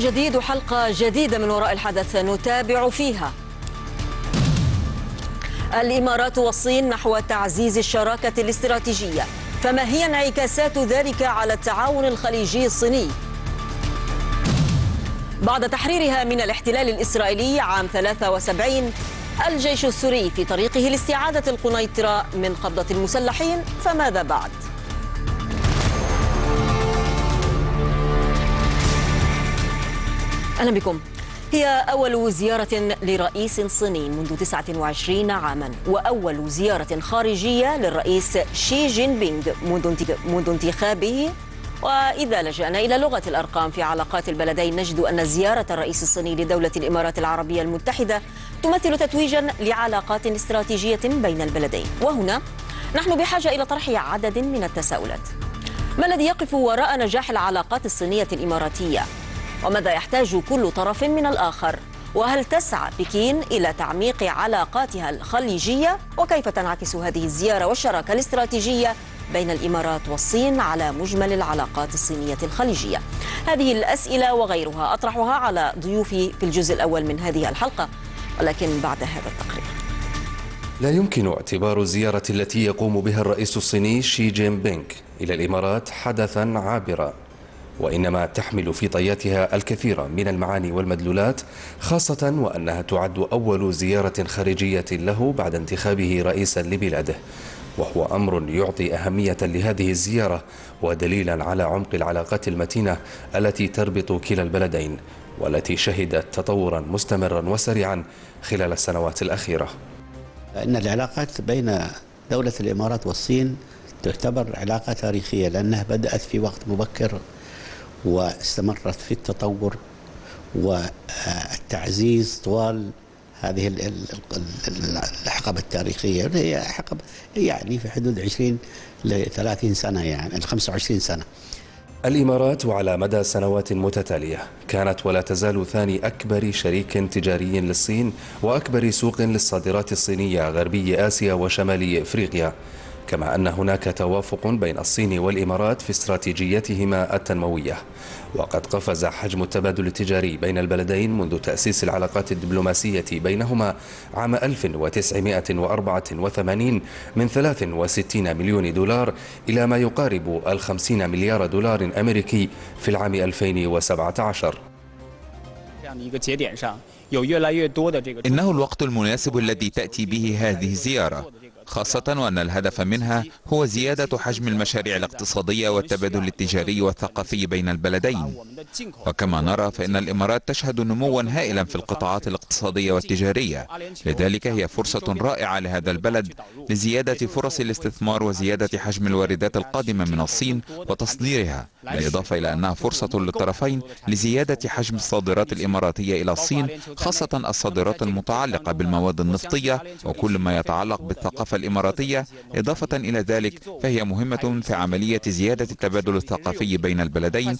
جديد وحلقة جديدة من وراء الحدث نتابع فيها الإمارات والصين نحو تعزيز الشراكة الاستراتيجية فما هي انعكاسات ذلك على التعاون الخليجي الصيني؟ بعد تحريرها من الاحتلال الإسرائيلي عام 73 الجيش السوري في طريقه لاستعادة القنيطرة من قبضة المسلحين فماذا بعد؟ أهلا بكم هي أول زيارة لرئيس صيني منذ 29 عاما وأول زيارة خارجية للرئيس شي جين بينغ منذ انتخابه وإذا لجأنا إلى لغة الأرقام في علاقات البلدين نجد أن زيارة الرئيس الصيني لدولة الإمارات العربية المتحدة تمثل تتويجا لعلاقات استراتيجية بين البلدين وهنا نحن بحاجة إلى طرح عدد من التساؤلات ما الذي يقف وراء نجاح العلاقات الصينية الإماراتية وماذا يحتاج كل طرف من الآخر وهل تسعى بكين إلى تعميق علاقاتها الخليجية وكيف تنعكس هذه الزيارة والشراكة الاستراتيجية بين الإمارات والصين على مجمل العلاقات الصينية الخليجية هذه الأسئلة وغيرها أطرحها على ضيوفي في الجزء الأول من هذه الحلقة ولكن بعد هذا التقرير لا يمكن اعتبار الزيارة التي يقوم بها الرئيس الصيني شي جين بينغ إلى الإمارات حدثا عابرا وإنما تحمل في طياتها الكثير من المعاني والمدلولات خاصة وأنها تعد أول زيارة خارجية له بعد انتخابه رئيسا لبلاده وهو أمر يعطي أهمية لهذه الزيارة ودليلا على عمق العلاقات المتينة التي تربط كلا البلدين والتي شهدت تطورا مستمرا وسريعا خلال السنوات الأخيرة أن العلاقات بين دولة الإمارات والصين تعتبر علاقة تاريخية لأنها بدأت في وقت مبكر واستمرت في التطور والتعزيز طوال هذه الحقبة التاريخية يعني هي حقبة يعني في حدود 20 ل 30 سنة يعني 25 سنة الإمارات وعلى مدى سنوات متتالية كانت ولا تزال ثاني أكبر شريك تجاري للصين وأكبر سوق للصادرات الصينية غربي آسيا وشمالي إفريقيا كما أن هناك توافق بين الصين والإمارات في استراتيجيتهما التنموية وقد قفز حجم التبادل التجاري بين البلدين منذ تأسيس العلاقات الدبلوماسية بينهما عام 1984 من 63 مليون دولار إلى ما يقارب الخمسين مليار دولار أمريكي في العام 2017 يعني يعني إنه الوقت المناسب الذي تأتي به هذه الزيارة خاصة وأن الهدف منها هو زيادة حجم المشاريع الاقتصادية والتبادل التجاري والثقافي بين البلدين وكما نرى فإن الإمارات تشهد نموا هائلا في القطاعات الاقتصادية والتجارية لذلك هي فرصة رائعة لهذا البلد لزيادة فرص الاستثمار وزيادة حجم الواردات القادمة من الصين وتصديرها بالإضافة إلى أنها فرصة للطرفين لزيادة حجم الصادرات الإماراتية إلى الصين خاصة الصادرات المتعلقة بالمواد النفطية وكل ما يتعلق بالثقافة الإماراتية إضافة إلى ذلك فهي مهمة في عملية زيادة التبادل الثقافي بين البلدين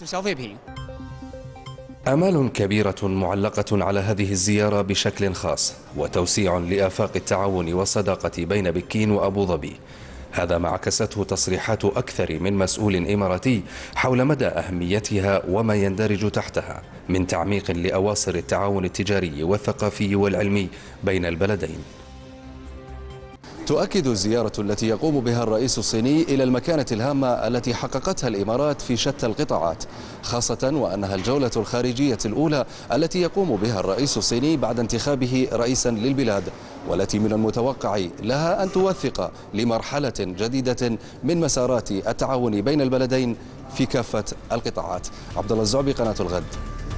آمال كبيرة معلقة على هذه الزيارة بشكل خاص وتوسيع لآفاق التعاون والصداقة بين بكين وأبو ظبي هذا ما عكسته تصريحات أكثر من مسؤول إماراتي حول مدى أهميتها وما يندرج تحتها من تعميق لأواصر التعاون التجاري والثقافي والعلمي بين البلدين تؤكد الزيارة التي يقوم بها الرئيس الصيني إلى المكانة الهامة التي حققتها الإمارات في شتى القطاعات خاصة وأنها الجولة الخارجية الأولى التي يقوم بها الرئيس الصيني بعد انتخابه رئيسا للبلاد والتي من المتوقع لها أن توثق لمرحلة جديدة من مسارات التعاون بين البلدين في كافة القطاعات عبد الله الزعبي قناة الغد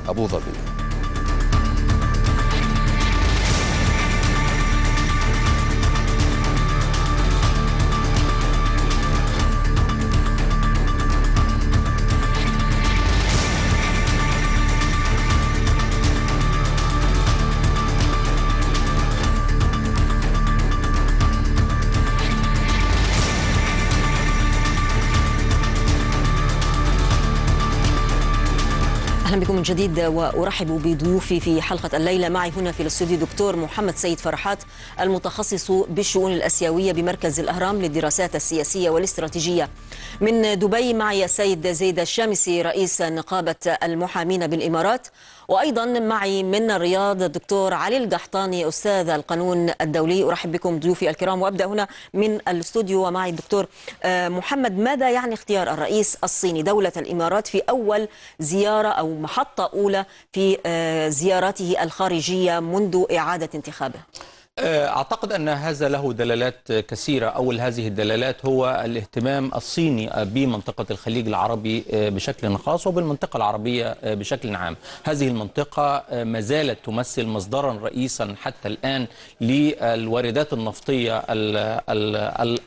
أبو ظبي من جديد وارحب بضيوفي في حلقه الليله معي هنا في الاستوديو دكتور محمد سيد فرحات المتخصص بالشؤون الاسيويه بمركز الاهرام للدراسات السياسيه والاستراتيجيه. من دبي معي السيد زيد الشامسي رئيس نقابه المحامين بالامارات وأيضا معي من الرياض الدكتور علي القحطاني أستاذ القانون الدولي أرحب بكم ضيوفي الكرام وأبدأ هنا من الاستوديو ومعي الدكتور آه، محمد ماذا يعني اختيار الرئيس الصيني دولة الإمارات في أول زيارة أو محطة أولى في آه، زيارته الخارجية منذ إعادة انتخابه آه، أعتقد أن هذا له دلالات كثيرة أول هذه الدلالات هو الاهتمام الصيني بمنطقة الخليج العربي آه، بشكل خاص وبالمنطقة العربية آه، بشكل عام هذه المنطقة ما زالت تمثل مصدرا رئيسا حتى الآن للواردات النفطية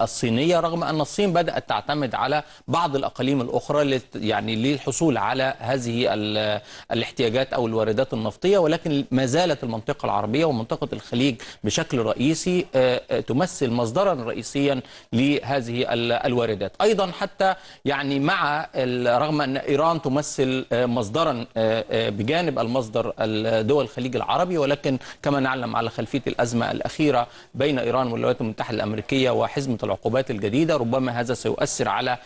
الصينية رغم أن الصين بدأت تعتمد على بعض الأقاليم الأخرى يعني للحصول على هذه الاحتياجات أو الواردات النفطية ولكن ما زالت المنطقة العربية ومنطقة الخليج بشكل بشكل رئيسي آه، آه، تمثل مصدرا رئيسيا لهذه الواردات ايضا حتى يعني مع رغم ان ايران تمثل آه، مصدرا بجانب المصدر الدول الخليج العربي ولكن كما نعلم على خلفيه الازمه الاخيره بين ايران والولايات المتحده الامريكيه وحزمه العقوبات الجديده ربما هذا سيؤثر على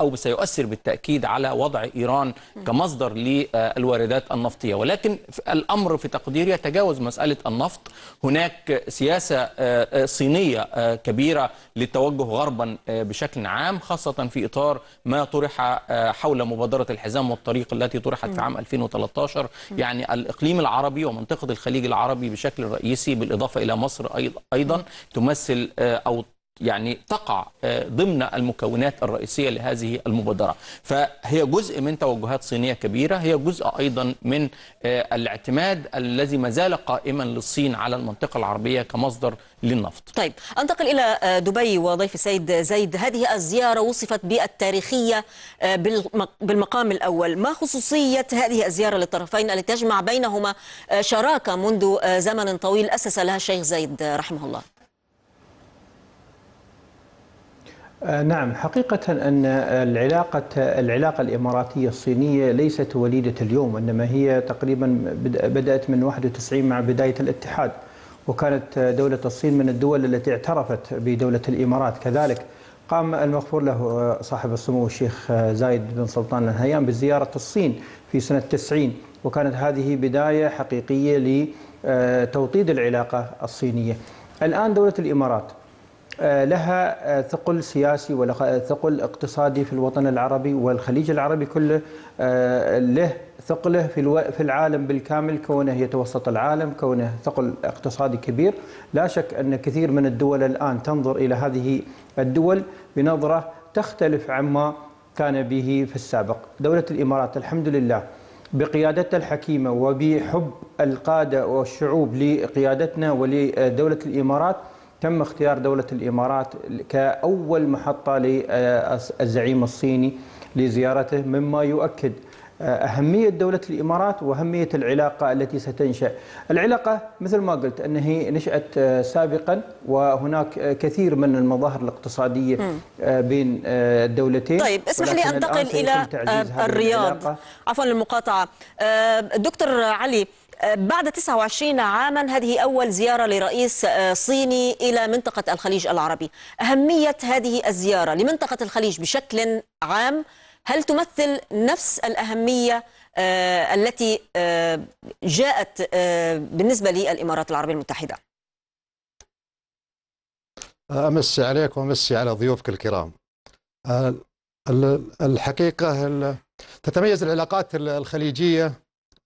او سيؤثر بالتاكيد على وضع ايران كمصدر للواردات النفطيه ولكن الامر في تقديري يتجاوز مساله النفط هناك سياسة آه، آه، صينية آه، كبيرة للتوجه غربا بشكل عام خاصة في إطار ما طرح حول مبادرة الحزام والطريق التي طرحت في عام 2013 يعني الإقليم العربي ومنطقة الخليج العربي بشكل رئيسي بالإضافة إلى مصر أيضا تمثل أو يعني تقع آه، ضمن المكونات الرئيسية لهذه المبادرة فهي جزء من توجهات صينية كبيرة هي جزء أيضا من آه، الاعتماد الذي ما زال قائما للصين على المنطقة العربية كمصدر للنفط طيب أنتقل إلى آه، دبي وضيف السيد زيد هذه الزيارة وصفت بالتاريخية بالمقام الأول ما خصوصية هذه الزيارة للطرفين التي تجمع بينهما شراكة منذ زمن طويل أسس لها الشيخ زيد رحمه الله آه، نعم حقيقة أن العلاقة العلاقة الإماراتية الصينية ليست وليدة اليوم إنما هي تقريبا بدأت من 91 مع بداية الاتحاد وكانت دولة الصين من الدول التي اعترفت بدولة الإمارات كذلك قام المغفور له آه، صاحب السمو الشيخ آه، زايد بن سلطان الهيان بزيارة الصين في سنة 90 وكانت هذه بداية حقيقية لتوطيد العلاقة الصينية الآن دولة الإمارات آه، لها آه، ثقل سياسي ولها آه، ثقل اقتصادي في الوطن العربي والخليج العربي كله له ثقله في في العالم بالكامل كونه يتوسط العالم كونه ثقل اقتصادي كبير لا شك ان كثير من الدول الان تنظر الى هذه الدول بنظره تختلف عما كان به في السابق دوله الامارات الحمد لله بقيادتها الحكيمه وبحب القاده والشعوب لقيادتنا ولدوله الامارات تم اختيار دولة الإمارات كأول محطة للزعيم الصيني لزيارته مما يؤكد أهمية دولة الإمارات وأهمية العلاقة التي ستنشأ العلاقة مثل ما قلت أنها هي نشأت سابقا وهناك كثير من المظاهر الاقتصادية بين الدولتين طيب اسمح لي أنتقل إلى الرياض عفوا المقاطعة أه، دكتور علي بعد 29 عاما هذه أول زيارة لرئيس آه، صيني إلى منطقة الخليج العربي أهمية هذه الزيارة لمنطقة الخليج بشكل عام هل تمثل نفس الأهمية آه، التي آه، جاءت بالنسبة للإمارات العربية المتحدة أمسي عليك وأمسي على ضيوفك الكرام الحقيقة تتميز العلاقات الخليجية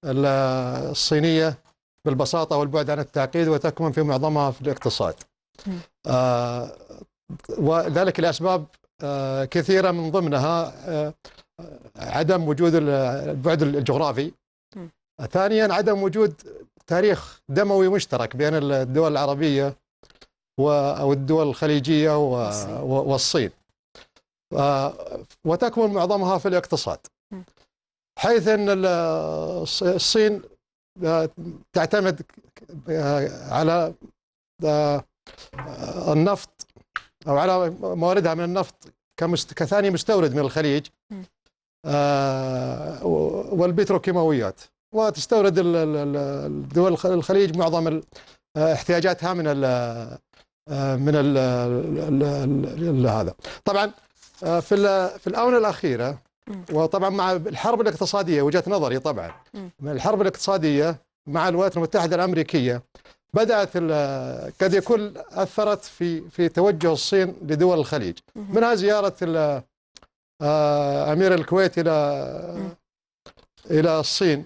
الصينية بالبساطة والبعد عن التعقيد وتكمن في معظمها في الاقتصاد آه وذلك لأسباب آه كثيرة من ضمنها آه عدم وجود البعد الجغرافي ثانيا عدم وجود تاريخ دموي مشترك بين الدول العربية أو الدول الخليجية والصين آه، وتكمن معظمها في الاقتصاد حيث أن الصين آه، تعتمد آه، على آه، النفط أو على مواردها من النفط كثاني مستورد من الخليج والبتروكيماويات وتستورد الدول الخليج معظم احتياجاتها من الـ من الـ هذا طبعا في في الاونه الاخيره وطبعا مع الحرب الاقتصاديه وجهه نظري طبعا الحرب الاقتصاديه مع الولايات المتحده الامريكيه بدات قد يكون اثرت في في توجه الصين لدول الخليج منها زياره آه، امير الكويت الى الى الصين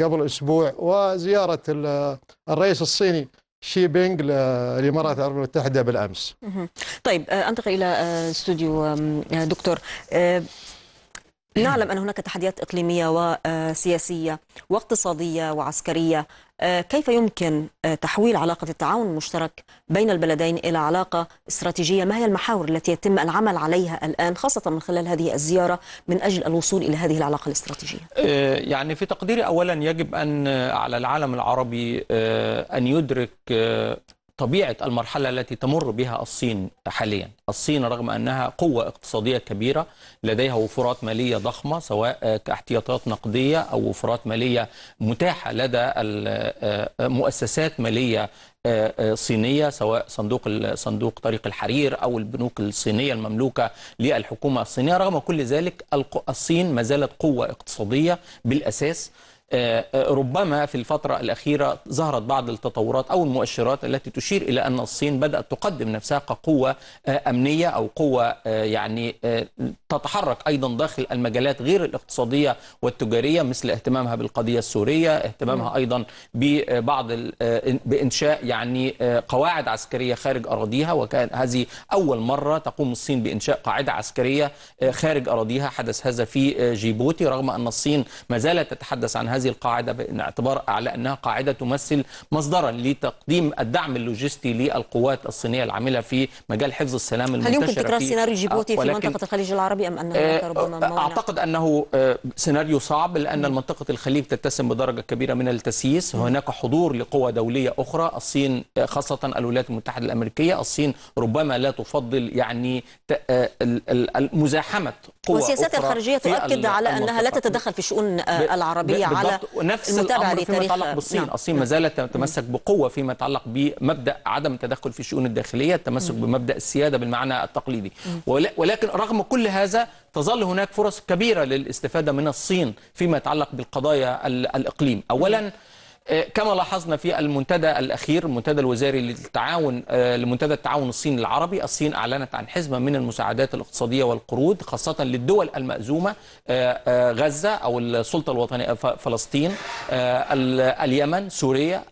قبل اسبوع وزياره الرئيس الصيني شي بينغ للامارات العربيه المتحده بالامس. طيب آه، انتقل الى آه، استوديو دكتور نعلم أن هناك تحديات إقليمية وسياسية واقتصادية وعسكرية آه، كيف يمكن آه، تحويل علاقة التعاون المشترك بين البلدين إلى علاقة استراتيجية ما هي المحاور التي يتم العمل عليها الآن خاصة من خلال هذه الزيارة من أجل الوصول إلى هذه العلاقة الاستراتيجية آه، يعني في تقديري أولا يجب أن على العالم العربي أن يدرك طبيعة المرحلة التي تمر بها الصين حاليا الصين رغم أنها قوة اقتصادية كبيرة لديها وفرات مالية ضخمة سواء كاحتياطات نقدية أو وفرات مالية متاحة لدى آه، مؤسسات مالية آه، آه، صينية سواء صندوق صندوق طريق الحرير أو البنوك الصينية المملوكة للحكومة الصينية رغم كل ذلك الصين ما زالت قوة اقتصادية بالأساس آه، آه، ربما في الفترة الأخيرة ظهرت بعض التطورات أو المؤشرات التي تشير إلى أن الصين بدأت تقدم نفسها كقوة آه، أمنية أو قوة يعني تتحرك أيضا داخل المجالات غير الاقتصادية والتجارية مثل اهتمامها بالقضية السورية اهتمامها نعم. أيضا ببعض بإنشاء يعني قواعد عسكرية خارج أراضيها وكان هذه أول مرة تقوم الصين بإنشاء قاعدة عسكرية خارج أراضيها حدث هذا في جيبوتي رغم أن الصين ما زالت تتحدث عن هذا هذه القاعدة باعتبار على أنها قاعدة تمثل مصدرا لتقديم الدعم اللوجستي للقوات الصينية العاملة في مجال حفظ السلام المنتشر هل يمكن تكرار سيناريو جيبوتي في منطقة الخليج العربي أم أن هناك ربما أعتقد أنه آه، سيناريو صعب لأن منطقة الخليج تتسم بدرجة كبيرة من التسييس هناك حضور لقوى دولية أخرى الصين آه، خاصة الولايات المتحدة الأمريكية الصين ربما لا تفضل يعني آه، مزاحمة قوى والسياسات الخارجية تؤكد على أنها لا تتدخل في الشؤون العربية على نفس المتابعة الامر فيما يتعلق بالصين، نعم. الصين ما نعم. زالت تتمسك بقوه فيما يتعلق بمبدا عدم التدخل في الشؤون الداخليه، التمسك بمبدا السياده بالمعنى التقليدي، ولكن رغم كل هذا تظل هناك فرص كبيره للاستفاده من الصين فيما يتعلق بالقضايا الاقليم، اولا آه، كما لاحظنا في المنتدى الأخير المنتدى الوزاري للتعاون آه، لمنتدى التعاون الصيني العربي الصين أعلنت عن حزمة من المساعدات الاقتصادية والقروض خاصة للدول المأزومة آه، غزة أو السلطة الوطنية فلسطين اليمن سوريا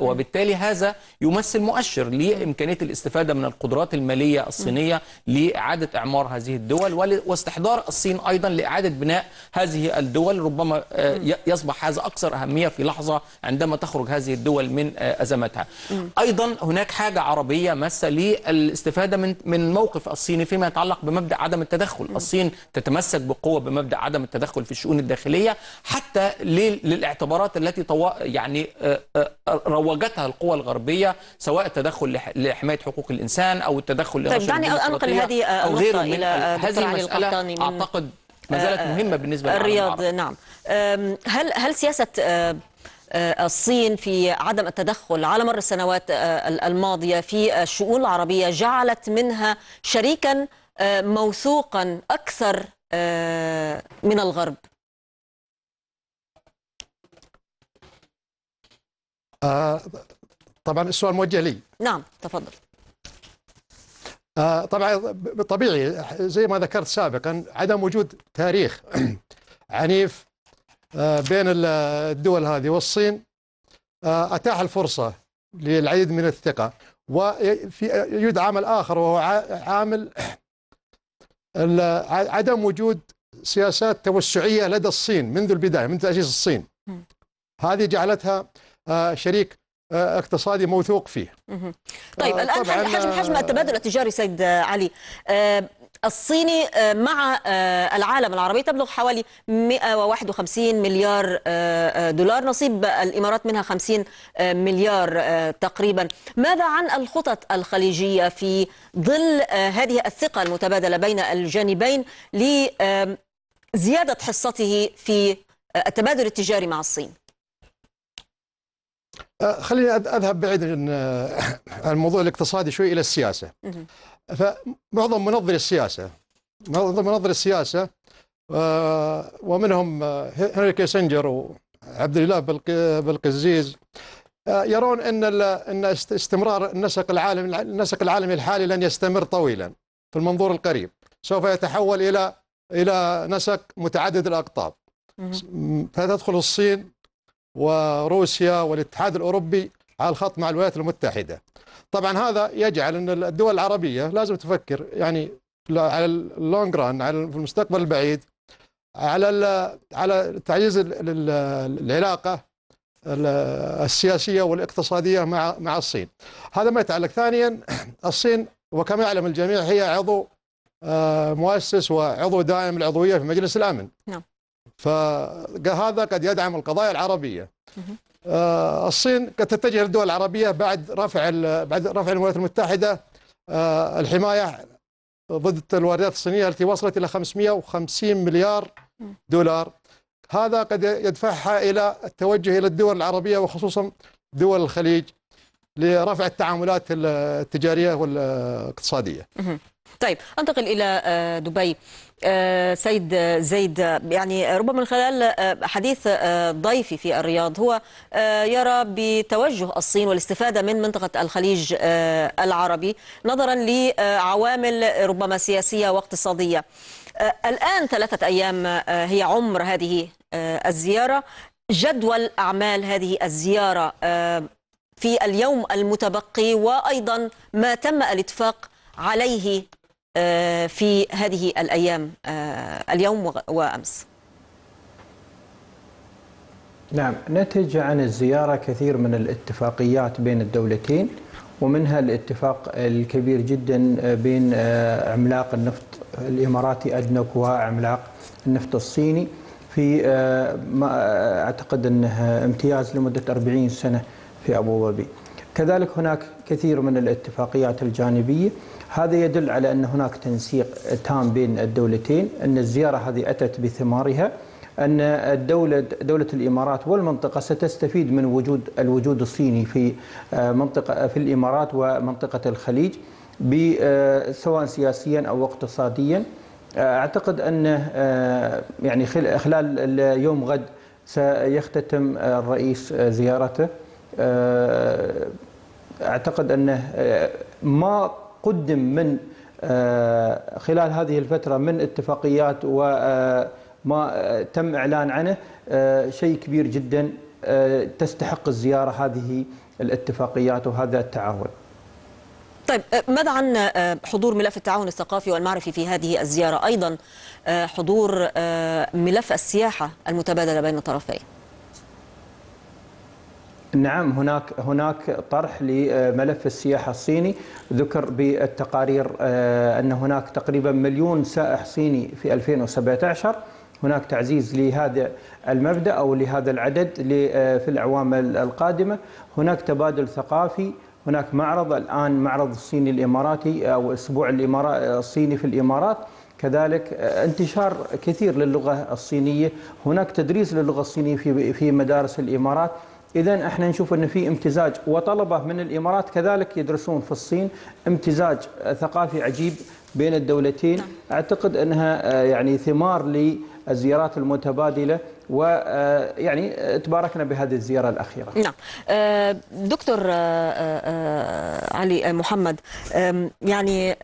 وبالتالي هذا يمثل مؤشر لإمكانية الاستفادة من القدرات المالية الصينية لإعادة إعمار هذه الدول واستحضار الصين أيضا لإعادة بناء هذه الدول ربما يصبح هذا أكثر أهمية في لحظة عند عندما تخرج هذه الدول من آه، أزمتها أيضا هناك حاجة عربية ماسة للاستفادة من من موقف الصين فيما يتعلق بمبدأ عدم التدخل الصين تتمسك بقوة بمبدأ عدم التدخل في الشؤون الداخلية حتى للاعتبارات التي طو... يعني آه، آه، روجتها القوى الغربية سواء التدخل لحماية حقوق الإنسان أو التدخل طيب دعني أنقل هذه النقطة إلى هذه المسألة أعتقد ما زالت مهمة بالنسبة للرياض نعم هل هل سياسة آه، الصين في عدم التدخل على مر السنوات آه، الماضية في الشؤون العربية جعلت منها شريكا آه، موثوقا أكثر من الغرب طبعا السؤال موجه لي نعم تفضل طبعا طبيعي زي ما ذكرت سابقا عدم وجود تاريخ عنيف آه، بين الدول هذه والصين آه، أتاح الفرصة للعديد من الثقة وفي يوجد عامل آخر وهو عامل عدم وجود سياسات توسعية لدى الصين منذ البداية منذ تأسيس الصين هذه جعلتها آه، شريك اقتصادي موثوق فيه طيب الان حجم حجم التبادل التجاري سيد علي الصيني آه، مع آه، العالم العربي تبلغ حوالي 151 مليار آه، دولار نصيب الإمارات منها 50 مليار تقريبا ماذا عن الخطط الخليجية في ظل هذه الثقة المتبادلة بين الجانبين لزيادة حصته في التبادل التجاري مع الصين خليني اذهب بعيد عن الموضوع الاقتصادي شوي الى السياسه فمعظم منظري السياسة معظم منظري السياسة آه، ومنهم آه، هنري كيسنجر وعبد الاله بالقزيز آه، يرون ان ان استمرار النسق العالمي النسق العالمي الحالي لن يستمر طويلا في المنظور القريب سوف يتحول الى الى نسق متعدد الاقطاب فتدخل الصين وروسيا والاتحاد الاوروبي على الخط مع الولايات المتحده طبعا هذا يجعل ان الدول العربيه لازم تفكر يعني على اللونج ران على في المستقبل البعيد على على تعزيز العلاقه السياسيه والاقتصاديه مع مع الصين. هذا ما يتعلق ثانيا الصين وكما يعلم الجميع هي عضو آه، مؤسس وعضو دائم العضويه في مجلس الامن. نعم. فهذا قد يدعم القضايا العربيه. آه، الصين قد تتجه للدول العربية بعد رفع بعد رفع الولايات المتحدة آه، الحماية ضد الواردات الصينية التي وصلت إلى 550 مليار دولار هذا قد يدفعها إلى التوجه إلى الدول العربية وخصوصا دول الخليج لرفع التعاملات التجارية والاقتصادية طيب أنتقل إلى آه، دبي آه، سيد زيد يعني ربما من خلال آه، حديث آه، ضيفي في الرياض هو يرى بتوجه الصين والاستفادة من منطقة الخليج العربي نظرا لعوامل ربما سياسية واقتصادية الآن ثلاثة أيام هي عمر هذه الزيارة جدول أعمال هذه الزيارة في اليوم المتبقي وأيضا ما تم الاتفاق عليه آه، في هذه الأيام آه، اليوم وأمس نعم نتج عن الزيارة كثير من الاتفاقيات بين الدولتين ومنها الاتفاق الكبير جدا آه، بين عملاق النفط الإماراتي أدنوك وعملاق النفط الصيني في ما أعتقد أنه امتياز لمدة 40 سنة في أبو ظبي كذلك هناك كثير من الاتفاقيات الجانبية هذا يدل على أن هناك تنسيق تام بين الدولتين أن الزيارة هذه أتت بثمارها أن الدولة دولة الإمارات والمنطقة ستستفيد من وجود الوجود الصيني في آه، منطقة في الإمارات ومنطقة الخليج آه، سواء سياسيا أو اقتصاديا آه، أعتقد أن يعني خلال اليوم غد سيختتم الرئيس زيارته أعتقد أنه ما قدم من آه، خلال هذه الفترة من اتفاقيات وما آه، آه، تم إعلان عنه شيء كبير جدا تستحق الزيارة هذه الاتفاقيات وهذا التعاون طيب ماذا عن حضور ملف التعاون الثقافي والمعرفي في هذه الزيارة أيضا حضور ملف السياحة المتبادلة بين الطرفين نعم هناك هناك طرح لملف السياحه الصيني ذكر بالتقارير آه، ان هناك تقريبا مليون سائح صيني في 2017 هناك تعزيز لهذا المبدا او لهذا العدد آه، في الاعوام القادمه هناك تبادل ثقافي هناك معرض الان معرض الصيني الاماراتي او اسبوع الامارات الصيني في الامارات كذلك آه، انتشار كثير للغه الصينيه هناك تدريس للغه الصينيه في في مدارس الامارات اذا احنا نشوف ان في امتزاج وطلبه من الامارات كذلك يدرسون في الصين امتزاج ثقافي عجيب بين الدولتين نعم. اعتقد انها آه، يعني ثمار للزيارات المتبادله ويعني آه، آه، تباركنا بهذه الزيارة الأخيرة نعم دكتور علي محمد يعني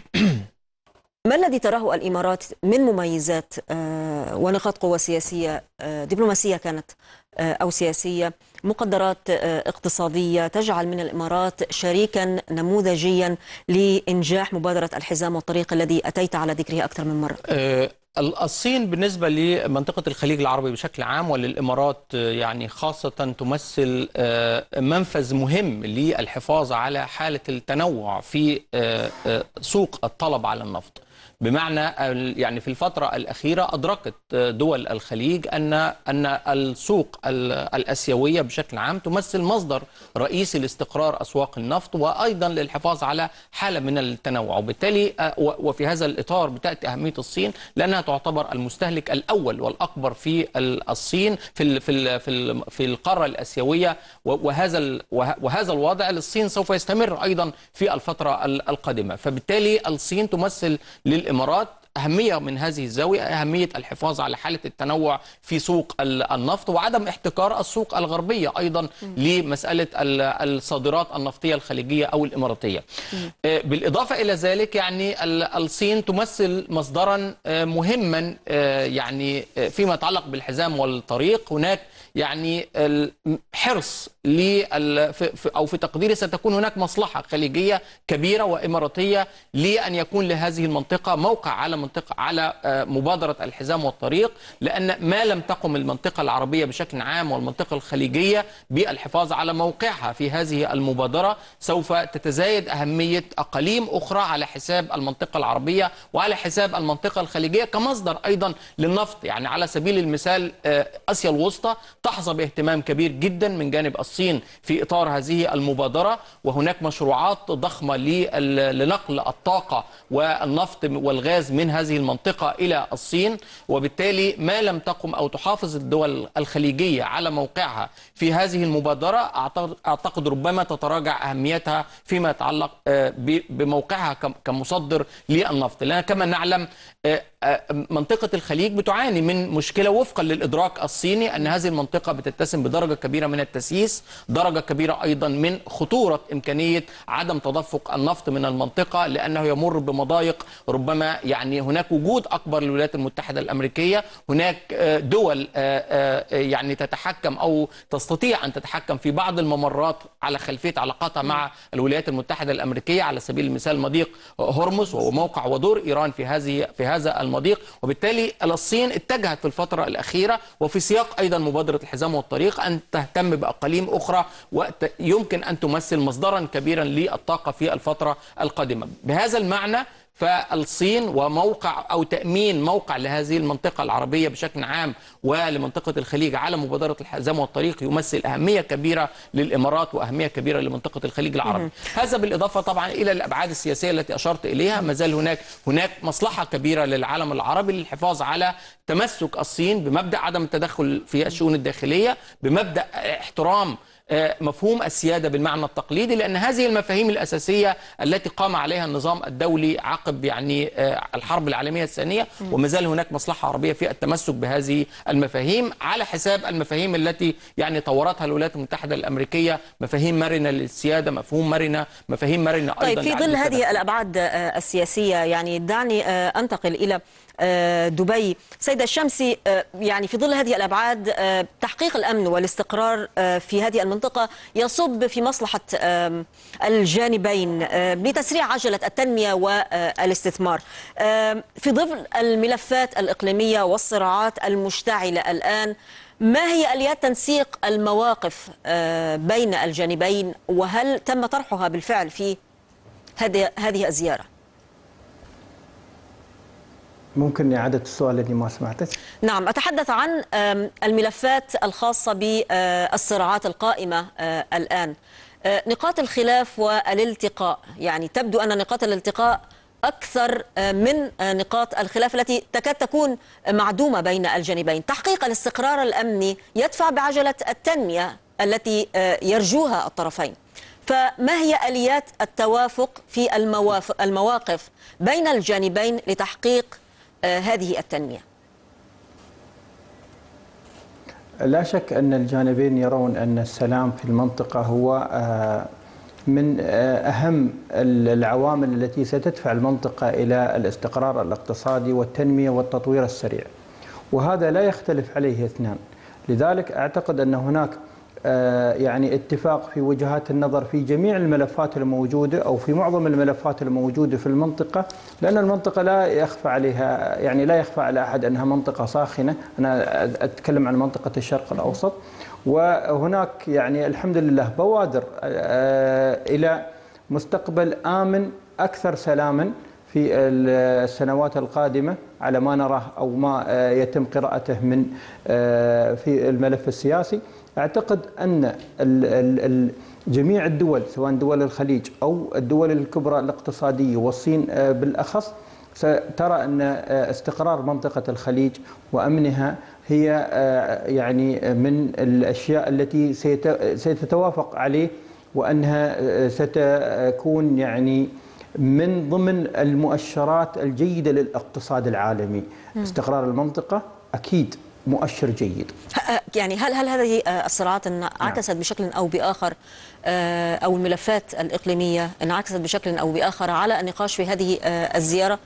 ما الذي تراه الإمارات من مميزات ونقاط قوة سياسية دبلوماسية كانت آه، أو سياسية مقدرات آه، اقتصادية تجعل من الإمارات شريكا نموذجيا لإنجاح مبادرة الحزام والطريق الذي أتيت على ذكره أكثر من مرة آه، الصين بالنسبة لمنطقة الخليج العربي بشكل عام وللإمارات آه، يعني خاصة تمثل آه، منفذ مهم للحفاظ على حالة التنوع في آه، سوق الطلب على النفط بمعنى يعني في الفترة الأخيرة أدركت دول الخليج أن أن السوق الآسيوية بشكل عام تمثل مصدر رئيسي لاستقرار أسواق النفط وأيضا للحفاظ على حالة من التنوع وبالتالي وفي هذا الإطار بتأتي أهمية الصين لأنها تعتبر المستهلك الاول والاكبر في الصين في في في في القاره الاسيويه وهذا وهذا الوضع للصين سوف يستمر ايضا في الفتره القادمه فبالتالي الصين تمثل للامارات أهمية من هذه الزاوية أهمية الحفاظ على حالة التنوع في سوق النفط وعدم احتكار السوق الغربية أيضا لمسألة الصادرات النفطية الخليجية أو الإماراتية آه، بالإضافة إلى ذلك يعني الصين تمثل مصدرا آه، مهما آه، يعني فيما يتعلق بالحزام والطريق هناك يعني حرص او في تقديري ستكون هناك مصلحه خليجيه كبيره واماراتيه لان يكون لهذه المنطقه موقع على منطقه على آه، مبادره الحزام والطريق لان ما لم تقم المنطقه العربيه بشكل عام والمنطقه الخليجيه بالحفاظ على موقعها في هذه المبادره سوف تتزايد اهميه اقاليم اخرى على حساب المنطقه العربيه وعلى حساب المنطقه الخليجيه كمصدر ايضا للنفط يعني على سبيل المثال آه، اسيا الوسطى تحظى باهتمام كبير جدا من جانب الصين في إطار هذه المبادرة وهناك مشروعات ضخمة لنقل الطاقة والنفط والغاز من هذه المنطقة إلى الصين وبالتالي ما لم تقم أو تحافظ الدول الخليجية على موقعها في هذه المبادرة أعتقد ربما تتراجع أهميتها فيما يتعلق آه، بموقعها كمصدر للنفط لأن كما نعلم آه، آه، منطقة الخليج بتعاني من مشكلة وفقا للإدراك الصيني أن هذه المنطقة المنطقه بتتسم بدرجه كبيره من التسييس درجه كبيره ايضا من خطوره امكانيه عدم تدفق النفط من المنطقه لانه يمر بمضايق ربما يعني هناك وجود اكبر للولايات المتحده الامريكيه هناك آه، دول آه، آه، يعني تتحكم او تستطيع ان تتحكم في بعض الممرات على خلفيه علاقاتها مع الولايات المتحده الامريكيه على سبيل المثال مضيق هرمز وهو موقع ودور ايران في هذه في هذا المضيق وبالتالي الصين اتجهت في الفتره الاخيره وفي سياق ايضا مبادره وتجربه الحزام والطريق ان تهتم باقاليم اخرى ويمكن ان تمثل مصدرا كبيرا للطاقه في الفتره القادمه بهذا المعنى فالصين وموقع أو تأمين موقع لهذه المنطقة العربية بشكل عام ولمنطقة الخليج على مبادرة الحزام والطريق يمثل أهمية كبيرة للإمارات وأهمية كبيرة لمنطقة الخليج العربي هذا بالإضافة طبعا إلى الأبعاد السياسية التي أشرت إليها ما زال هناك هناك مصلحة كبيرة للعالم العربي للحفاظ على تمسك الصين بمبدأ عدم التدخل في الشؤون الداخلية بمبدأ احترام آه، مفهوم السيادة بالمعنى التقليدي لأن هذه المفاهيم الأساسية التي قام عليها النظام الدولي عقب يعني آه، الحرب العالمية الثانية وما زال هناك مصلحة عربية في التمسك بهذه المفاهيم على حساب المفاهيم التي يعني طورتها الولايات المتحدة الأمريكية مفاهيم مرنة للسيادة مفهوم مرنة مفاهيم مرنة طيب، أيضا طيب في ظل هذه الأبعاد آه، السياسية يعني دعني أنتقل إلى آه، دبي سيدة الشمسي آه، يعني في ظل هذه الأبعاد آه، تحقيق الأمن والاستقرار في هذه المنطقة يصب في مصلحة الجانبين لتسريع عجلة التنمية والاستثمار في ظل الملفات الإقليمية والصراعات المشتعلة الآن ما هي اليات تنسيق المواقف بين الجانبين وهل تم طرحها بالفعل في هذه الزياره ممكن إعادة السؤال الذي ما سمعتش؟ نعم أتحدث عن الملفات الخاصة بالصراعات القائمة آه، الآن آه، نقاط الخلاف والالتقاء يعني تبدو أن نقاط الالتقاء أكثر آه، من نقاط الخلاف التي تكاد تكون معدومة بين الجانبين تحقيق الاستقرار الأمني يدفع بعجلة التنمية التي يرجوها الطرفين فما هي اليات التوافق في المواقف بين الجانبين لتحقيق آه، هذه التنمية لا شك أن الجانبين يرون أن السلام في المنطقة هو آه، من آه، أهم العوامل التي ستدفع المنطقة إلى الاستقرار الاقتصادي والتنمية والتطوير السريع وهذا لا يختلف عليه اثنان لذلك أعتقد أن هناك آه، يعني اتفاق في وجهات النظر في جميع الملفات الموجودة أو في معظم الملفات الموجودة في المنطقة لأن المنطقة لا يخفى عليها يعني لا يخفى على أحد أنها منطقة ساخنه أنا أتكلم عن منطقة الشرق الأوسط وهناك يعني الحمد لله بوادر آه، إلى مستقبل آمن أكثر سلاماً في السنوات القادمة على ما نراه أو ما آه، يتم قراءته من في الملف السياسي اعتقد ان جميع الدول سواء دول الخليج او الدول الكبرى الاقتصاديه والصين آه، بالاخص سترى ان آه، استقرار منطقه الخليج وامنها هي آه، يعني من الاشياء التي سيتوافق عليه وانها ستكون يعني من ضمن المؤشرات الجيده للاقتصاد العالمي استقرار المنطقه اكيد مؤشر جيد آه، يعني هل هل هذه آه، الصراعات نعم. انعكست نعم. بشكل او باخر آه، او الملفات الاقليميه انعكست بشكل او باخر على النقاش في هذه الزياره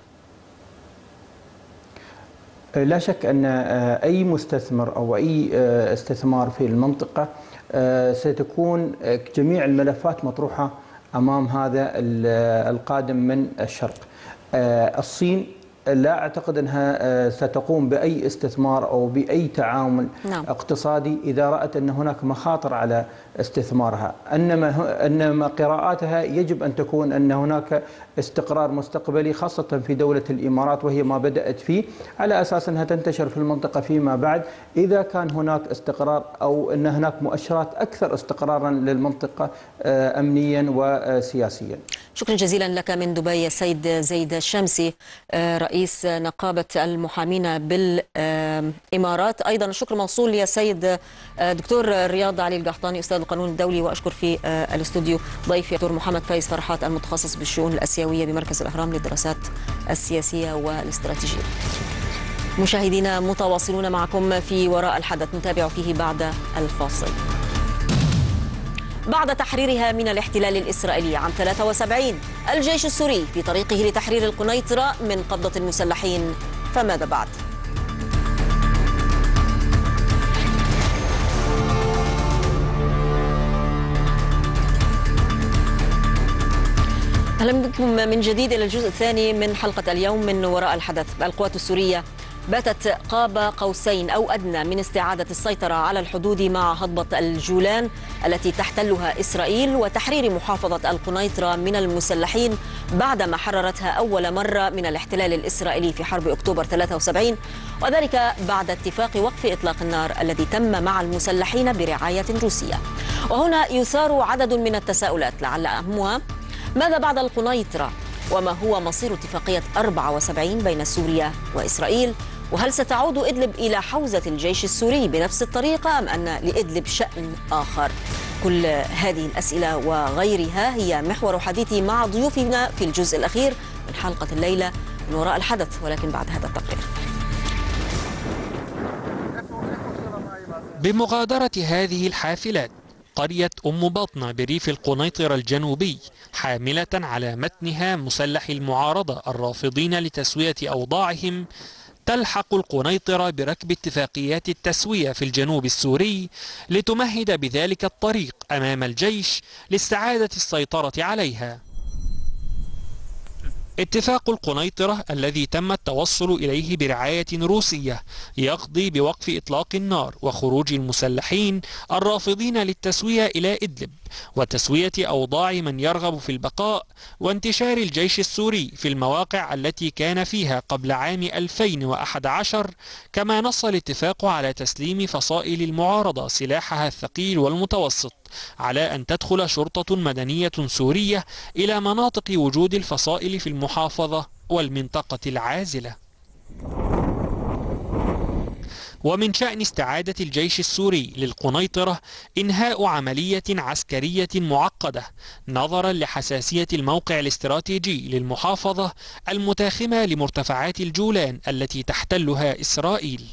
لا شك ان اي مستثمر او اي استثمار في المنطقه ستكون جميع الملفات مطروحه امام هذا القادم من الشرق الصين لا أعتقد أنها آه، ستقوم بأي استثمار أو بأي تعامل نعم. اقتصادي إذا رأت أن هناك مخاطر على استثمارها انما انما قراءاتها يجب ان تكون ان هناك استقرار مستقبلي خاصه في دوله الامارات وهي ما بدات فيه على اساس انها تنتشر في المنطقه فيما بعد اذا كان هناك استقرار او ان هناك مؤشرات اكثر استقرارا للمنطقه آه، امنيا وسياسيا. شكرا جزيلا لك من دبي سيد زيد الشمسي آه، رئيس نقابه المحامين بالامارات ايضا الشكر موصول يا سيد آه، دكتور رياض علي القحطاني استاذ القانون الدولي واشكر في آه، الاستوديو ضيفي دكتور محمد فايز فرحات المتخصص بالشؤون الاسيويه بمركز الاهرام للدراسات السياسيه والاستراتيجيه. مشاهدينا متواصلون معكم في وراء الحدث نتابع فيه بعد الفاصل. بعد تحريرها من الاحتلال الإسرائيلي عام 73 الجيش السوري في طريقه لتحرير القنيطرة من قبضة المسلحين فماذا بعد؟ اهلا بكم من جديد الى الجزء الثاني من حلقه اليوم من وراء الحدث القوات السوريه باتت قاب قوسين او ادنى من استعاده السيطره على الحدود مع هضبه الجولان التي تحتلها اسرائيل وتحرير محافظه القنيطره من المسلحين بعدما حررتها اول مره من الاحتلال الاسرائيلي في حرب اكتوبر 73 وذلك بعد اتفاق وقف اطلاق النار الذي تم مع المسلحين برعايه روسيه. وهنا يثار عدد من التساؤلات لعل اهمها ماذا بعد القنيطرة وما هو مصير اتفاقية 74 بين سوريا وإسرائيل وهل ستعود إدلب إلى حوزة الجيش السوري بنفس الطريقة أم أن لإدلب شأن آخر كل هذه الأسئلة وغيرها هي محور حديثي مع ضيوفنا في الجزء الأخير من حلقة الليلة من وراء الحدث ولكن بعد هذا التقرير بمغادرة هذه الحافلات قرية أم بطنة بريف القنيطرة الجنوبي حاملة على متنها مسلح المعارضة الرافضين لتسوية أوضاعهم تلحق القنيطرة بركب اتفاقيات التسوية في الجنوب السوري لتمهد بذلك الطريق أمام الجيش لاستعادة السيطرة عليها اتفاق القنيطرة الذي تم التوصل إليه برعاية روسية يقضي بوقف إطلاق النار وخروج المسلحين الرافضين للتسوية إلى إدلب وتسوية أوضاع من يرغب في البقاء وانتشار الجيش السوري في المواقع التي كان فيها قبل عام 2011 كما نص الاتفاق على تسليم فصائل المعارضة سلاحها الثقيل والمتوسط على أن تدخل شرطة مدنية سورية إلى مناطق وجود الفصائل في المحافظة والمنطقة العازلة ومن شأن استعادة الجيش السوري للقنيطرة إنهاء عملية عسكرية معقدة نظرا لحساسية الموقع الاستراتيجي للمحافظة المتاخمة لمرتفعات الجولان التي تحتلها إسرائيل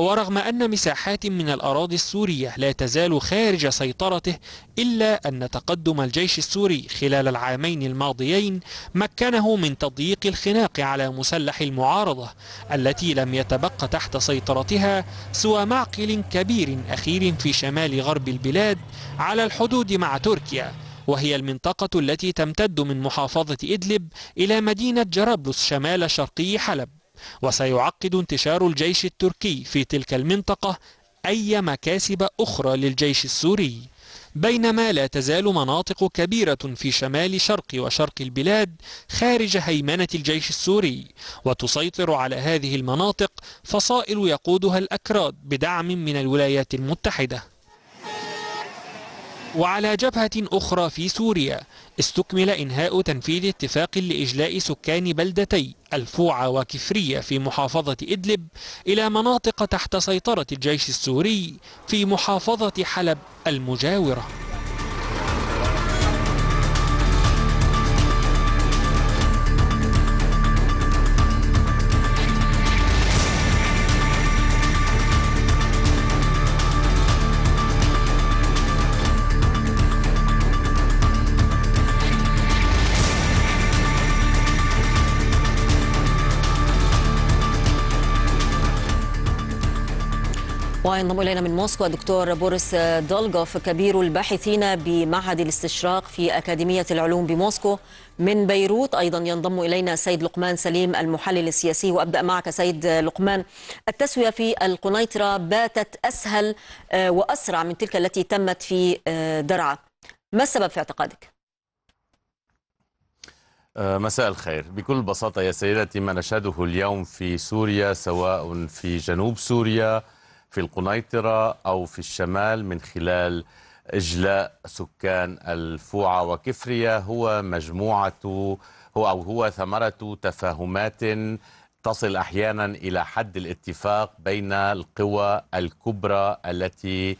ورغم أن مساحات من الأراضي السورية لا تزال خارج سيطرته إلا أن تقدم الجيش السوري خلال العامين الماضيين مكنه من تضييق الخناق على مسلح المعارضة التي لم يتبقى تحت سيطرتها سوى معقل كبير أخير في شمال غرب البلاد على الحدود مع تركيا وهي المنطقة التي تمتد من محافظة إدلب إلى مدينة جرابلس شمال شرقي حلب وسيعقد انتشار الجيش التركي في تلك المنطقة أي مكاسب أخرى للجيش السوري بينما لا تزال مناطق كبيرة في شمال شرق وشرق البلاد خارج هيمنة الجيش السوري وتسيطر على هذه المناطق فصائل يقودها الأكراد بدعم من الولايات المتحدة وعلى جبهة أخرى في سوريا استكمل إنهاء تنفيذ اتفاق لإجلاء سكان بلدتي الفوعة وكفرية في محافظة إدلب إلى مناطق تحت سيطرة الجيش السوري في محافظة حلب المجاورة وينضم الينا من موسكو الدكتور بوريس دولجوف كبير الباحثين بمعهد الاستشراق في اكاديميه العلوم بموسكو من بيروت ايضا ينضم الينا السيد لقمان سليم المحلل السياسي وابدا معك سيد لقمان التسويه في القنيطره باتت اسهل آه، واسرع من تلك التي تمت في آه، درعا ما السبب في اعتقادك؟ آه، مساء الخير بكل بساطة يا سيدتي ما نشهده اليوم في سوريا سواء في جنوب سوريا في القنيطرة أو في الشمال من خلال إجلاء سكان الفوعة وكفرية هو مجموعة هو أو هو ثمرة تفاهمات تصل أحيانا إلى حد الاتفاق بين القوى الكبرى التي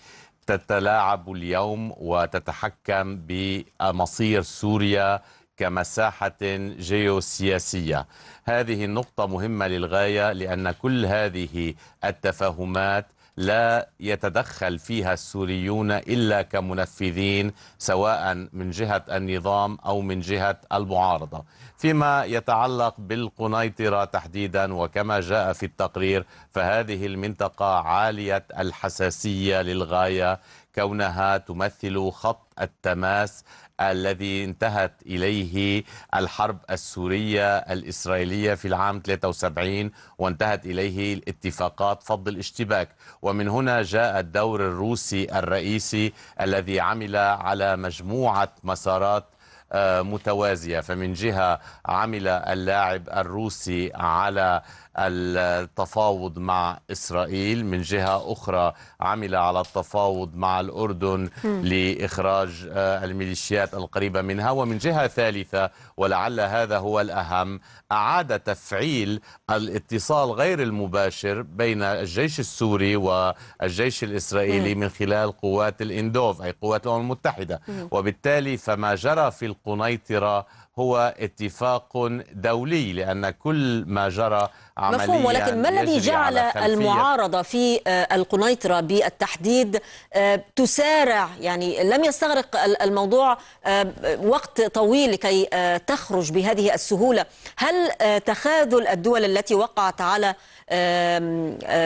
تتلاعب اليوم وتتحكم بمصير سوريا كمساحة جيوسياسية هذه النقطة مهمة للغاية لأن كل هذه التفاهمات لا يتدخل فيها السوريون إلا كمنفذين سواء من جهة النظام أو من جهة المعارضة فيما يتعلق بالقنيطرة تحديدا وكما جاء في التقرير فهذه المنطقة عالية الحساسية للغاية كونها تمثل خط التماس الذي انتهت إليه الحرب السورية الإسرائيلية في العام 73 وانتهت إليه الاتفاقات فض الاشتباك ومن هنا جاء الدور الروسي الرئيسي الذي عمل على مجموعة مسارات آه، متوازية فمن جهة عمل اللاعب الروسي على التفاوض مع إسرائيل من جهة أخرى عمل على التفاوض مع الأردن لإخراج آه، الميليشيات القريبة منها ومن جهة ثالثة ولعل هذا هو الأهم أعاد تفعيل الاتصال غير المباشر بين الجيش السوري والجيش الإسرائيلي من خلال قوات الإندوف أي قوات الأمم المتحدة وبالتالي فما جرى في القنيطرة هو اتفاق دولي لأن كل ما جرى عمليا مفهوم ولكن ما الذي جعل المعارضة في آه، القنيطرة بالتحديد آه، تسارع يعني لم يستغرق الموضوع آه، وقت طويل لكي تخرج بهذه السهولة هل تخاذل الدول التي وقعت على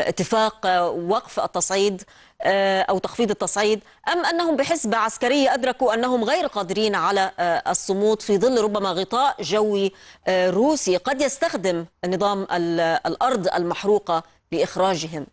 اتفاق وقف التصعيد آه، أو تخفيض التصعيد أم أنهم بحسبة عسكرية أدركوا أنهم غير قادرين على آه، الصمود في ظل ربما غطاء جوي آه، روسي قد يستخدم نظام الأرض المحروقة لإخراجهم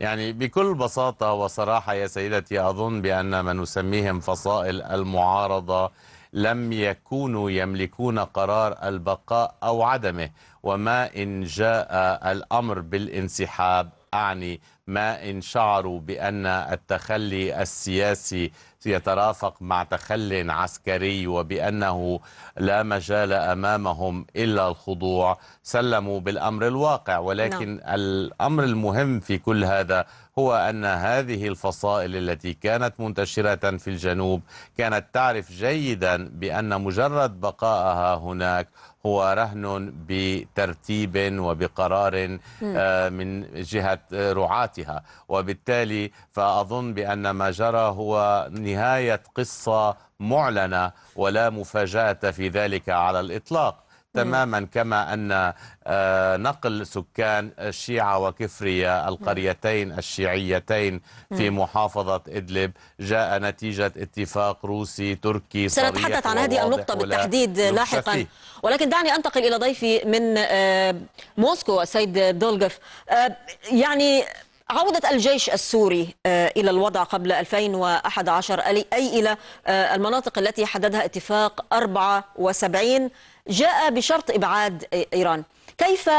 يعني بكل بساطة وصراحة يا سيدتي أظن بأن ما نسميهم فصائل المعارضة لم يكونوا يملكون قرار البقاء أو عدمه وما إن جاء الأمر بالانسحاب أعني ما إن شعروا بأن التخلي السياسي يترافق مع تخل عسكري وبأنه لا مجال أمامهم إلا الخضوع سلموا بالأمر الواقع ولكن نعم. الأمر المهم في كل هذا هو أن هذه الفصائل التي كانت منتشرة في الجنوب كانت تعرف جيدا بأن مجرد بقائها هناك هو رهن بترتيب وبقرار آه، من جهة رعاتها وبالتالي فأظن بأن ما جرى هو نهاية قصة معلنة ولا مفاجأة في ذلك على الإطلاق تماما كما أن آه، نقل سكان الشيعة وكفرية القريتين الشيعيتين في محافظة إدلب جاء نتيجة اتفاق روسي تركي سنتحدث عن هذه النقطة بالتحديد لاحقا ولكن دعني أنتقل إلى ضيفي من آه، موسكو السيد دولغف آه، يعني عودة الجيش السوري آه، إلى الوضع قبل 2011 أي إلى آه، المناطق التي حددها اتفاق 74 جاء بشرط إبعاد آه، إيران كيف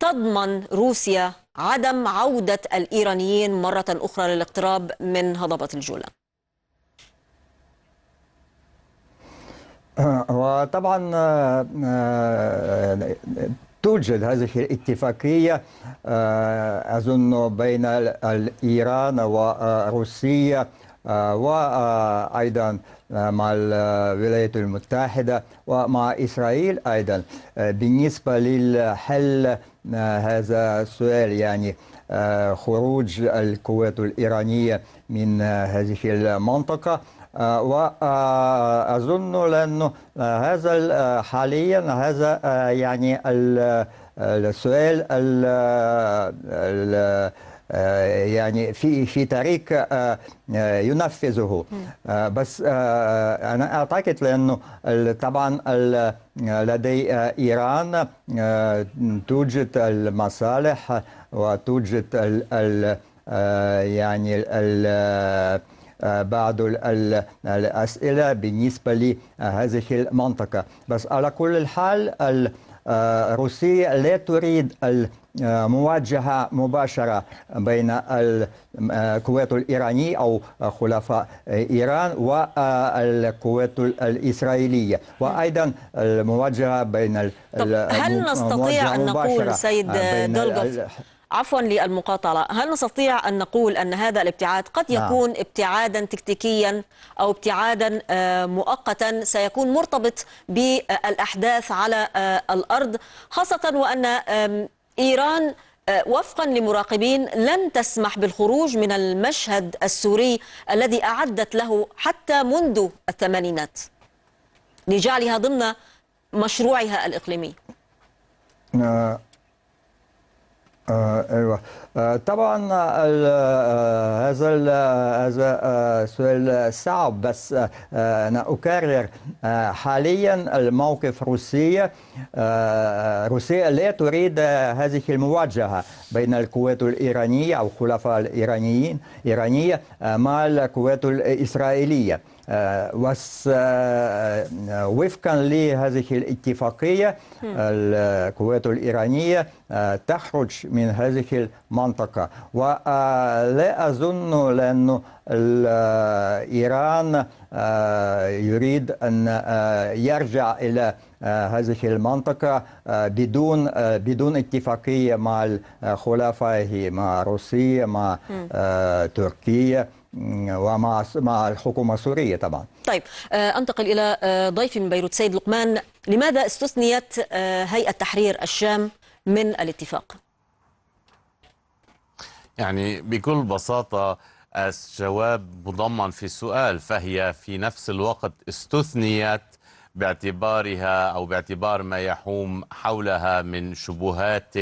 تضمن روسيا عدم عودة الإيرانيين مرة أخرى للاقتراب من هضبة الجولان وطبعا توجد هذه الاتفاقية آه، أظن بين إيران وروسيا آه، وأيضا آه، مع الولايات المتحدة ومع إسرائيل أيضا بالنسبة للحل هذا السؤال يعني خروج القوات الإيرانية من هذه المنطقة آه، واظن آه، لانه آه، هذا حاليا هذا يعني السؤال ال يعني في في طريق ينفذه بس انا اعتقد لانه طبعا لدي ايران توجد المصالح وتوجد ال يعني ال آه، بعض الأسئلة بالنسبة لهذه آه، المنطقة بس على كل حال آه، روسيا لا تريد مواجهة مباشرة بين الكويت الإيرانية أو خلفاء إيران والكويت الإسرائيلية وأيضا المواجهة بين هل نستطيع أن نقول سيد دولغوف عفوا للمقاطعة هل نستطيع أن نقول أن هذا الابتعاد قد نعم. يكون نعم. ابتعادا تكتيكيا أو ابتعادا آه، مؤقتا سيكون مرتبط بالأحداث على آه، الأرض خاصة وأن إيران آه، وفقا لمراقبين لم تسمح بالخروج من المشهد السوري الذي أعدت له حتى منذ الثمانينات لجعلها ضمن مشروعها الإقليمي آه ايوه آه طبعا آه، آه، هذا آه، هذا سؤال صعب بس آه انا اكرر آه حاليا الموقف روسيا آه روسيا لا تريد هذه المواجهه بين القوات الايرانيه او الخلفاء الايرانيين ايرانيه مع القوات الاسرائيليه آه، آه، آه، وفقا لهذه الاتفاقية القوات الإيرانية تخرج من هذه المنطقة ولا أظن لأن إيران يريد أن يرجع إلى هذه المنطقة بدون بدون اتفاقية مع خلفائه مع روسيا مع تركيا ومع مع الحكومه السوريه طبعا. طيب آه، انتقل الى آه، ضيفي من بيروت سيد لقمان، لماذا استثنيت آه، هيئه تحرير الشام من الاتفاق؟ يعني بكل بساطه الجواب مضمن في السؤال فهي في نفس الوقت استثنيت باعتبارها او باعتبار ما يحوم حولها من شبهات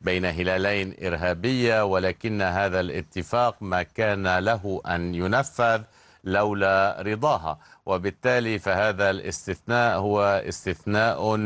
بين هلالين إرهابية ولكن هذا الاتفاق ما كان له أن ينفذ لولا رضاها وبالتالي فهذا الاستثناء هو استثناء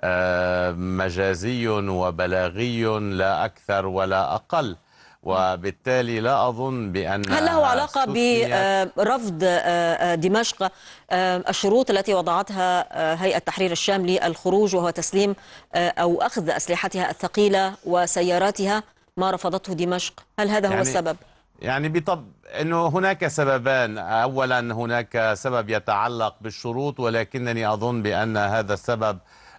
آه، مجازي وبلاغي لا أكثر ولا أقل وبالتالي لا أظن بأن هل له علاقة برفض آه، آه، دمشق آه، الشروط التي وضعتها هيئة تحرير الشام للخروج وهو تسليم أو أخذ أسلحتها الثقيلة وسياراتها ما رفضته دمشق هل هذا يعني هو السبب؟ يعني بطب انه هناك سببان اولا هناك سبب يتعلق بالشروط ولكنني اظن بان هذا السبب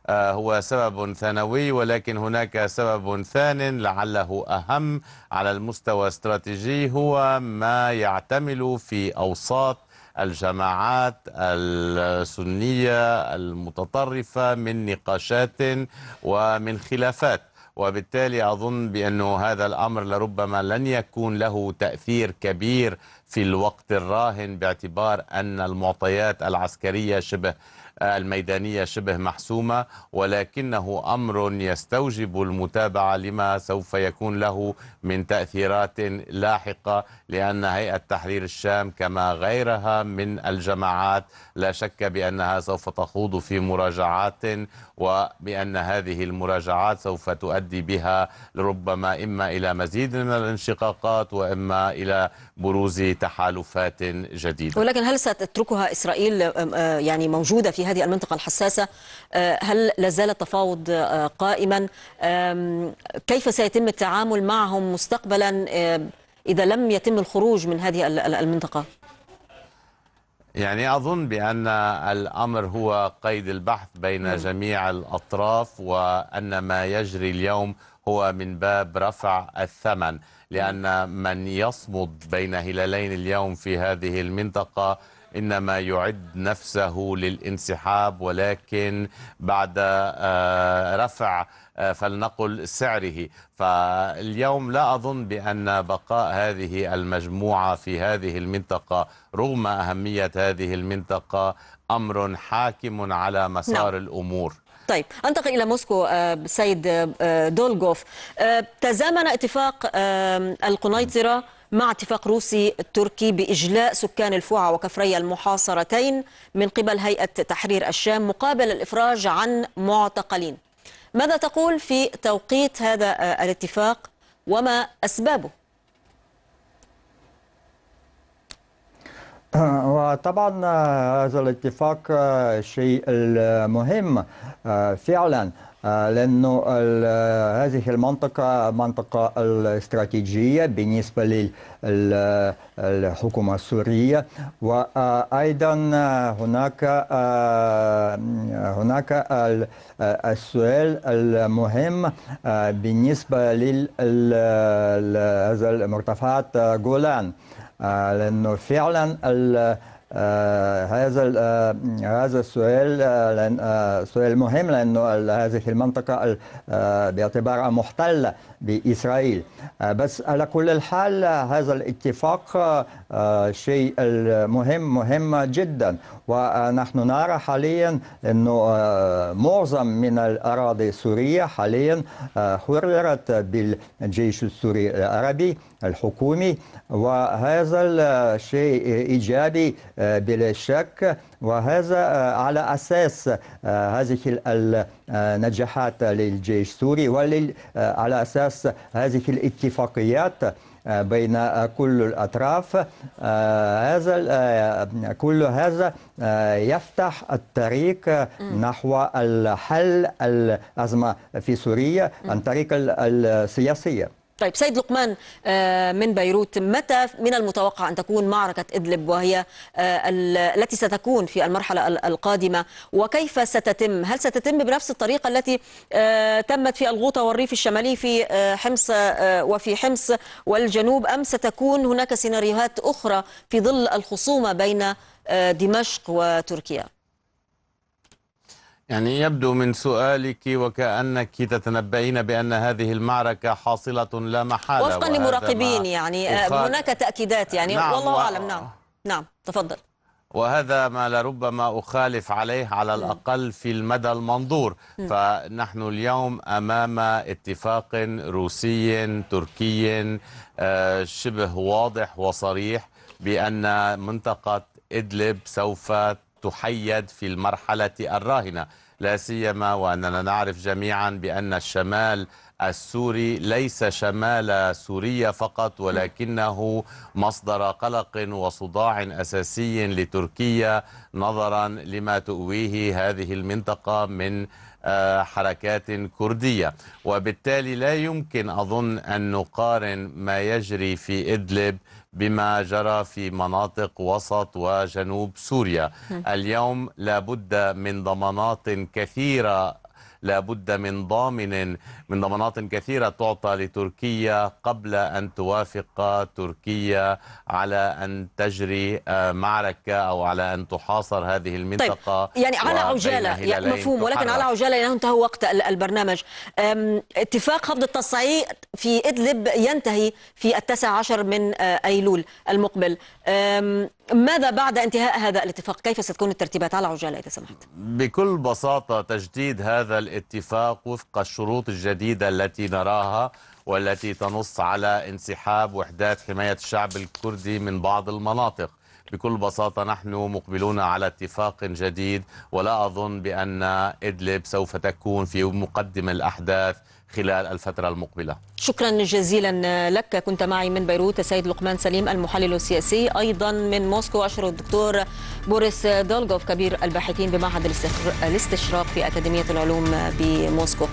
آه، هو سبب ثانوي ولكن هناك سبب ثان لعله أهم على المستوى الاستراتيجي هو ما يعتمل في أوساط الجماعات السنية المتطرفة من نقاشات ومن خلافات وبالتالي أظن بأن هذا الأمر لربما لن يكون له تأثير كبير في الوقت الراهن باعتبار أن المعطيات العسكرية شبه الميدانية شبه محسومة ولكنه أمر يستوجب المتابعة لما سوف يكون له من تأثيرات لاحقة لأن هيئة تحرير الشام كما غيرها من الجماعات لا شك بأنها سوف تخوض في مراجعات وبأن هذه المراجعات سوف تؤدي بها ربما إما إلى مزيد من الانشقاقات وإما إلى بروز تحالفات جديدة ولكن هل ستتركها إسرائيل يعني موجودة في هذه هذه المنطقة الحساسة آه، هل لازال التفاوض آه، قائما كيف سيتم التعامل معهم مستقبلا آه، إذا لم يتم الخروج من هذه المنطقة يعني أظن بأن الأمر هو قيد البحث بين نعم. جميع الأطراف وأن ما يجري اليوم هو من باب رفع الثمن لأن من يصمد بين هلالين اليوم في هذه المنطقة إنما يعد نفسه للانسحاب ولكن بعد آه، رفع آه، فلنقل سعره فاليوم لا أظن بأن بقاء هذه المجموعة في هذه المنطقة رغم أهمية هذه المنطقة أمر حاكم على مسار نعم. الأمور طيب انتقل الى موسكو آه، سيد دولغوف تزامن اتفاق القنيطره مع اتفاق روسي تركي بإجلاء سكان الفوعة وكفري المحاصرتين من قبل هيئة تحرير الشام مقابل الإفراج عن معتقلين ماذا تقول في توقيت هذا الاتفاق وما أسبابه؟ طبعا آه، هذا الاتفاق آه، شيء مهم آه، فعلا لأنه هذه المنطقة منطقة استراتيجية بالنسبة للحكومة السورية وأيضا هناك هناك السؤال المهم بالنسبة لهذا المرتفعات جولان لأنه فعلا آه، هذا آه، هذا السؤال آه، لأن سؤال مهم لأنه هذه المنطقة باعتبارها محتلة بإسرائيل بس على كل الحال هذا الاتفاق شيء مهم مهم جدا ونحن نرى حاليا أنه آه، معظم من الأراضي السورية حاليا آه، حررت بالجيش السوري العربي الحكومي وهذا الشيء إيجابي آه، بلا شك وهذا على أساس هذه النجاحات للجيش السوري وعلى أساس هذه الاتفاقيات بين كل الأطراف آه، هذا آه، كل هذا آه، يفتح الطريق نحو الحل الأزمة في سوريا عن طريق السياسية طيب سيد لقمان آه، من بيروت متى من المتوقع أن تكون معركة إدلب وهي آه، التي ستكون في المرحلة القادمة وكيف ستتم هل ستتم بنفس الطريقة التي آه، تمت في الغوطة والريف الشمالي في حمص وفي حمص والجنوب أم ستكون هناك سيناريوهات أخرى في ظل الخصومة بين دمشق وتركيا يعني يبدو من سؤالك وكأنك تتنبئين بأن هذه المعركة حاصلة لا محالة وفقا لمراقبين يعني آه، هناك تأكيدات يعني نعم والله أعلم نعم نعم تفضل وهذا ما لربما أخالف عليه على الأقل في المدى المنظور فنحن اليوم أمام اتفاق روسي تركي آه، شبه واضح وصريح بأن منطقة إدلب سوف تحيد في المرحلة الراهنة لا سيما وأننا نعرف جميعا بأن الشمال السوري ليس شمال سوريا فقط ولكنه مصدر قلق وصداع أساسي لتركيا نظرا لما تؤويه هذه المنطقة من آه، حركات كردية وبالتالي لا يمكن أظن أن نقارن ما يجري في إدلب بما جرى في مناطق وسط وجنوب سوريا اليوم لابد من ضمانات كثيرة لابد من ضامن من ضمانات كثيرة تعطى لتركيا قبل أن توافق تركيا على أن تجري آه، معركة أو على أن تحاصر هذه طيب، المنطقة طيب. يعني, يعني على عجالة يعني مفهوم تحرك. ولكن على عجالة لأنه انتهى وقت البرنامج اتفاق خفض التصعيد في إدلب ينتهي في التاسع عشر من آه، أيلول المقبل ماذا بعد انتهاء هذا الاتفاق كيف ستكون الترتيبات على عجاله اذا سمحت بكل بساطه تجديد هذا الاتفاق وفق الشروط الجديده التي نراها والتي تنص على انسحاب وحدات حمايه الشعب الكردي من بعض المناطق بكل بساطة نحن مقبلون على اتفاق جديد ولا أظن بأن إدلب سوف تكون في مقدم الأحداث خلال الفترة المقبلة شكرا جزيلا لك كنت معي من بيروت السيد لقمان سليم المحلل السياسي أيضا من موسكو أشهر الدكتور بوريس دولغوف كبير الباحثين بمعهد الاستشراق في أكاديمية العلوم بموسكو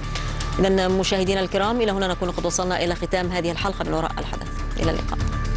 إذا مشاهدينا الكرام إلى هنا نكون قد وصلنا إلى ختام هذه الحلقة من وراء الحدث إلى اللقاء